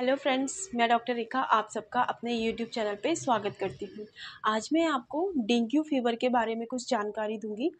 hello friends मैं doctor Rekha आप सबका अपने यूट्यूब चैनल पे स्वागत करती हूँ आज मैं आपको डेंगू फीवर के बारे में कुछ जानकारी दूंगी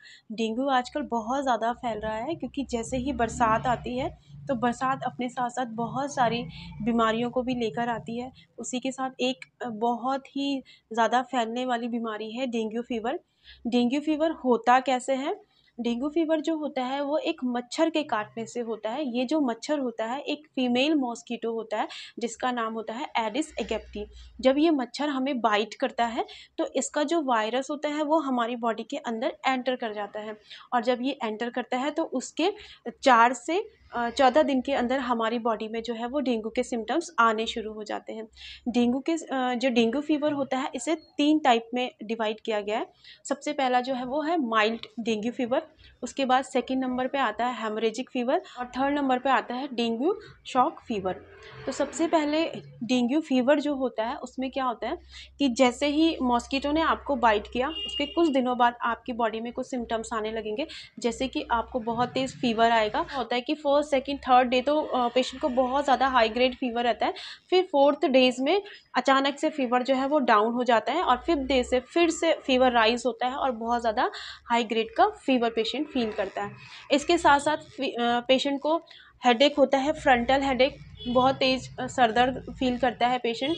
डेंगू आजकल बहुत ज़्यादा फैल रहा है क्योंकि जैसे ही बरसात आती है तो बरसात अपने साथ साथ बहुत सारी बीमारियों को भी लेकर आती है उसी के साथ एक बहुत ही ज़्यादा फैलने वाली बीमारी है डेंगू फीवर डेंगू फीवर होता कैसे है डेंगू फीवर जो होता है वो एक मच्छर के काटने से होता है ये जो मच्छर होता है एक फीमेल मॉस्किटो होता है जिसका नाम होता है एडिस एगेप्टी जब ये मच्छर हमें बाइट करता है तो इसका जो वायरस होता है वो हमारी बॉडी के अंदर एंटर कर जाता है और जब ये एंटर करता है तो उसके चार से चौदह दिन के अंदर हमारी बॉडी में जो है वो डेंगू के सिम्टम्स आने शुरू हो जाते हैं डेंगू के जो डेंगू फीवर होता है इसे तीन टाइप में डिवाइड किया गया है सबसे पहला जो है वो है माइल्ड डेंगू फीवर उसके बाद सेकेंड नंबर पर आता है हेमरेजिक फीवर और थर्ड नंबर पर आता है डेंगू शॉक फीवर तो सबसे पहले डेंगू फीवर जो होता है उसमें क्या होता है कि जैसे ही मॉस्किटो ने आपको बाइट किया उसके कुछ दिनों बाद आपकी बॉडी में कुछ सिम्टम्स आने लगेंगे जैसे कि आपको बहुत तेज़ फीवर आएगा होता है कि फर्स्ट सेकेंड थर्ड डे तो पेशेंट को बहुत ज़्यादा हाई ग्रेड फीवर रहता है फिर फोर्थ डेज में अचानक से फीवर जो है वो डाउन हो जाता है और फिफ्थ डे से फिर से फीवर राइज होता है और बहुत ज़्यादा हाई ग्रेड का फीवर पेशेंट फील करता है इसके साथ साथ पेशेंट को हेडेक होता है फ्रंटल हेडेक बहुत तेज़ सर दर्द फील करता है पेशेंट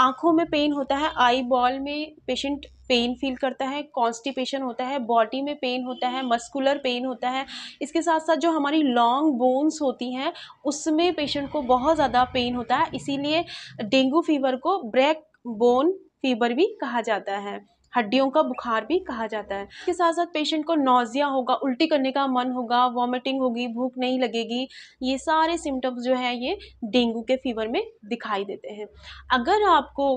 आँखों में पेन होता है आई बॉल में पेशेंट पेन फील करता है कॉन्स्टिपेशन होता है बॉडी में पेन होता है मस्कुलर पेन होता है इसके साथ साथ जो हमारी लॉन्ग बोन्स होती हैं उसमें पेशेंट को बहुत ज़्यादा पेन होता है इसीलिए डेंगू फीवर को ब्रेक बोन फीवर भी कहा जाता है हड्डियों का बुखार भी कहा जाता है इसके साथ साथ पेशेंट को नोज़िया होगा उल्टी करने का मन होगा वॉमिटिंग होगी भूख नहीं लगेगी ये सारे सिम्टम्स जो है ये डेंगू के फीवर में दिखाई देते हैं अगर आपको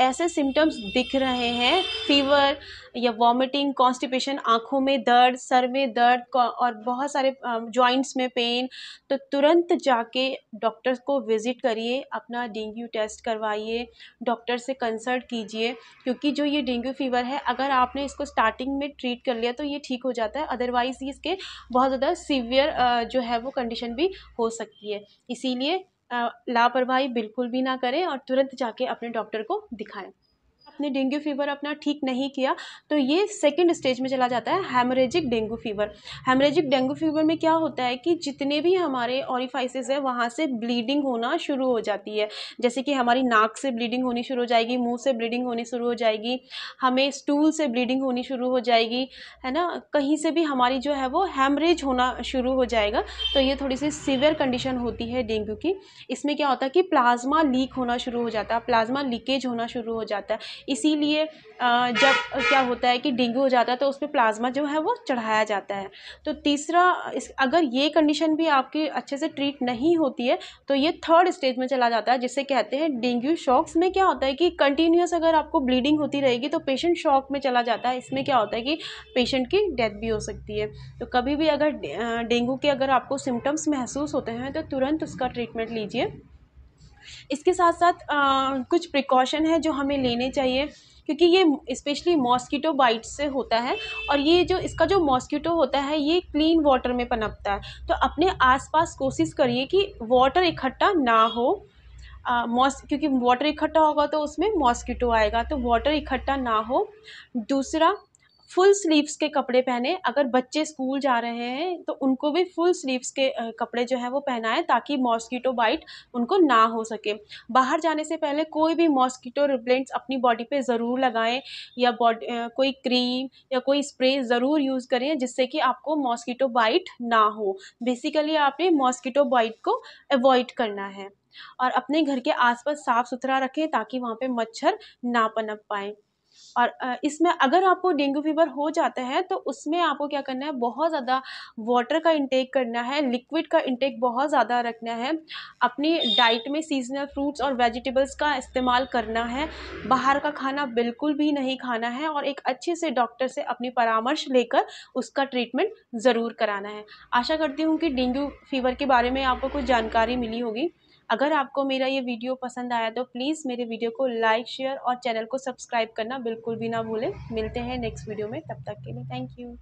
ऐसे सिम्टम्स दिख रहे हैं फीवर या वॉमिटिंग कॉन्स्टिपेशन आँखों में दर्द सर में दर्द और बहुत सारे जॉइंट्स में पेन तो तुरंत जाके डॉक्टर को विज़िट करिए अपना डेंगू टेस्ट करवाइए डॉक्टर से कंसल्ट कीजिए क्योंकि जो ये डेंगू फीवर है अगर आपने इसको स्टार्टिंग में ट्रीट कर लिया तो ये ठीक हो जाता है अदरवाइज़ इसके बहुत ज़्यादा सीवियर जो है वो कंडीशन भी हो सकती है इसीलिए लापरवाही बिल्कुल भी ना करें और तुरंत जाके अपने डॉक्टर को दिखाएं आपने डेंगू फीवर अपना ठीक नहीं किया तो ये सेकेंड स्टेज में चला जाता है haemorrhagic dengue fever haemorrhagic dengue fever में क्या होता है कि जितने भी हमारे ऑरिफाइसिस है वहाँ से ब्लीडिंग होना शुरू हो जाती है जैसे कि हमारी नाक से ब्लीडिंग होनी शुरू हो जाएगी मुँह से ब्लीडिंग होनी शुरू हो जाएगी हमें स्टूल से ब्लीडिंग होनी शुरू हो जाएगी है ना कहीं से भी हमारी जो है वो हेमरेज होना शुरू हो जाएगा तो ये थोड़ी सी सीवियर कंडीशन होती है डेंगू की इसमें क्या होता है कि प्लाज्मा लीक होना शुरू हो जाता है प्लाज्मा लीकेज होना शुरू हो जाता है इसीलिए जब क्या होता है कि डेंगू हो जाता है तो उस पर प्लाज्मा जो है वो चढ़ाया जाता है तो तीसरा इस अगर ये कंडीशन भी आपकी अच्छे से ट्रीट नहीं होती है तो ये थर्ड स्टेज में चला जाता है जिसे कहते हैं डेंगू शॉक्स में क्या होता है कि कंटिन्यूस अगर आपको ब्लीडिंग होती रहेगी तो पेशेंट शॉक में चला जाता है इसमें क्या होता है कि पेशेंट की डेथ भी हो सकती है तो कभी भी अगर डेंगू के अगर आपको सिम्टम्स महसूस होते हैं तो तुरंत उसका ट्रीटमेंट लीजिए इसके साथ साथ आ, कुछ प्रिकॉशन है जो हमें लेने चाहिए क्योंकि ये स्पेशली मॉस्कीटो बाइट से होता है और ये जो इसका जो मॉस्कीटो होता है ये क्लीन वाटर में पनपता है तो अपने आसपास कोशिश करिए कि वाटर इकट्ठा ना हो मॉस क्योंकि वाटर इकट्ठा होगा तो उसमें मॉस्कीटो आएगा तो वाटर इकट्ठा ना हो दूसरा फुल स्लीव्स के कपड़े पहने अगर बच्चे स्कूल जा रहे हैं तो उनको भी फुल स्लीव्स के कपड़े जो है वो पहनाएं ताकि मॉस्किटो बाइट उनको ना हो सके बाहर जाने से पहले कोई भी मॉस्किटो रिप्लेंट्स अपनी बॉडी पे ज़रूर लगाएं या बॉडी कोई क्रीम या कोई स्प्रे ज़रूर यूज़ करें जिससे कि आपको मॉस्किटो बाइट ना हो बेसिकली आपने मॉस्किटो बाइट को अवॉइड करना है और अपने घर के आसपास साफ़ सुथरा रखें ताकि वहाँ पे मच्छर ना पनप पाएँ और इसमें अगर आपको डेंगू फीवर हो जाता है तो उसमें आपको क्या करना है बहुत ज़्यादा वाटर का इंटेक करना है लिक्विड का इंटेक बहुत ज़्यादा रखना है अपनी डाइट में सीजनल फ्रूट्स और वेजिटेबल्स का इस्तेमाल करना है बाहर का खाना बिल्कुल भी नहीं खाना है और एक अच्छे से डॉक्टर से अपनी परामर्श लेकर उसका ट्रीटमेंट ज़रूर कराना है आशा करती हूँ कि डेंगू फीवर के बारे में आपको कुछ जानकारी मिली होगी अगर आपको मेरा ये वीडियो पसंद आया तो प्लीज़ मेरे वीडियो को लाइक शेयर और चैनल को सब्सक्राइब करना बिल्कुल भी ना भूलें मिलते हैं नेक्स्ट वीडियो में तब तक के लिए थैंक यू